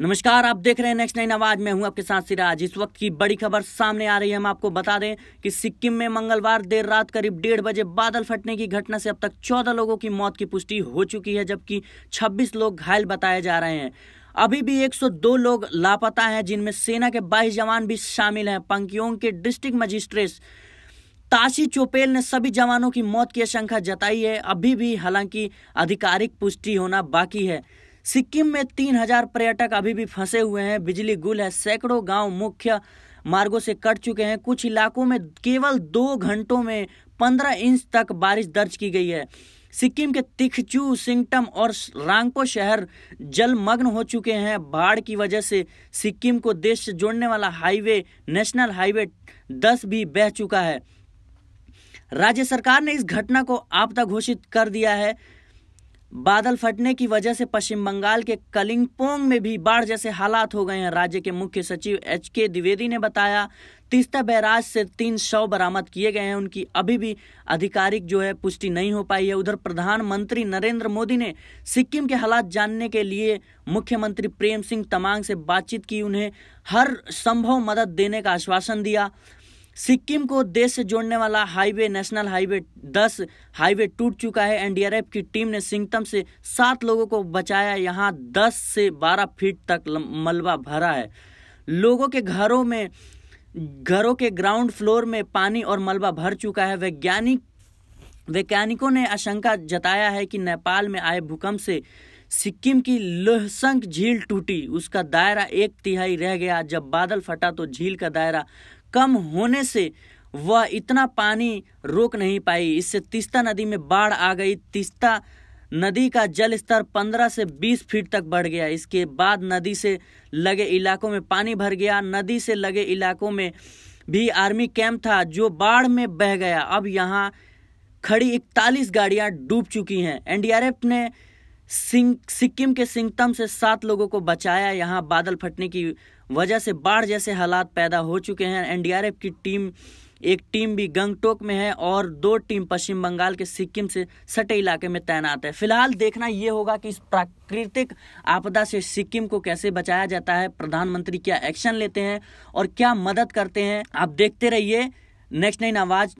नमस्कार आप देख रहे हैं नेक्स्ट नाइन आवाज मैं हूं आपके साथ सिराज इस वक्त की बड़ी खबर सामने आ रही है हम आपको बता दें कि सिक्किम में मंगलवार देर रात करीब डेढ़ बजे बादल फटने की घटना से अब तक चौदह लोगों की मौत की पुष्टि हो चुकी है जबकि छब्बीस लोग घायल बताए जा रहे हैं अभी भी 102 लोग लापता हैं जिनमें सेना के बाईस जवान भी शामिल हैं पंकियों के डिस्ट्रिक्ट मजिस्ट्रेट ताशी चोपेल ने सभी जवानों की मौत की आशंका जताई है अभी भी हालांकि आधिकारिक पुष्टि होना बाकी है सिक्किम में तीन हजार पर्यटक अभी भी फंसे हुए हैं बिजली गुल है सैकड़ों गांव मुख्य मार्गों से कट चुके हैं कुछ इलाकों में केवल दो घंटों में पंद्रह इंच तक बारिश दर्ज की गई है सिक्किम के तिखचू सिंगटम और रांगपो शहर जलमग्न हो चुके हैं बाढ़ की वजह से सिक्किम को देश से जोड़ने वाला हाईवे नेशनल हाईवे दस भी बह चुका है राज्य सरकार ने इस घटना को आपदा घोषित कर दिया है बादल फटने की वजह से पश्चिम बंगाल के कलिंगपोंग में भी बाढ़ जैसे हालात हो गए हैं राज्य के मुख्य सचिव एच के द्विवेदी ने बताया तीस्ता बैराज से तीन शव बरामद किए गए हैं उनकी अभी भी आधिकारिक जो है पुष्टि नहीं हो पाई है उधर प्रधानमंत्री नरेंद्र मोदी ने सिक्किम के हालात जानने के लिए मुख्यमंत्री प्रेम सिंह तमांग से बातचीत की उन्हें हर संभव मदद देने का आश्वासन दिया सिक्किम को देश से जोड़ने वाला हाईवे नेशनल हाईवे 10 हाईवे टूट चुका है एनडीआरएफ की टीम ने सिंगतम से सात लोगों को बचाया यहां 10 से 12 फीट तक मलबा भरा है लोगों के घरों में घरों के ग्राउंड फ्लोर में पानी और मलबा भर चुका है वैज्ञानिक वैज्ञानिकों ने आशंका जताया है कि नेपाल में आए भूकंप से सिक्किम की लोहसंक झील टूटी उसका दायरा एक तिहाई रह गया जब बादल फटा तो झील का दायरा कम होने से वह इतना पानी रोक नहीं पाई इससे तीस्ता नदी में बाढ़ आ गई तीस्ता नदी का जल स्तर 15 से 20 फीट तक बढ़ गया इसके बाद नदी से लगे इलाकों में पानी भर गया नदी से लगे इलाकों में भी आर्मी कैंप था जो बाढ़ में बह गया अब यहाँ खड़ी इकतालीस गाड़ियाँ डूब चुकी हैं एनडीआरएफ ने सिक्किम के सिंगतम से सात लोगों को बचाया यहाँ बादल फटने की वजह से बाढ़ जैसे हालात पैदा हो चुके हैं एनडीआरएफ की टीम एक टीम भी गंगटोक में है और दो टीम पश्चिम बंगाल के सिक्किम से सटे इलाके में तैनात है फिलहाल देखना ये होगा कि इस प्राकृतिक आपदा से सिक्किम को कैसे बचाया जाता है प्रधानमंत्री क्या एक्शन लेते हैं और क्या मदद करते हैं आप देखते रहिए नेक्स्ट नाइन आवाज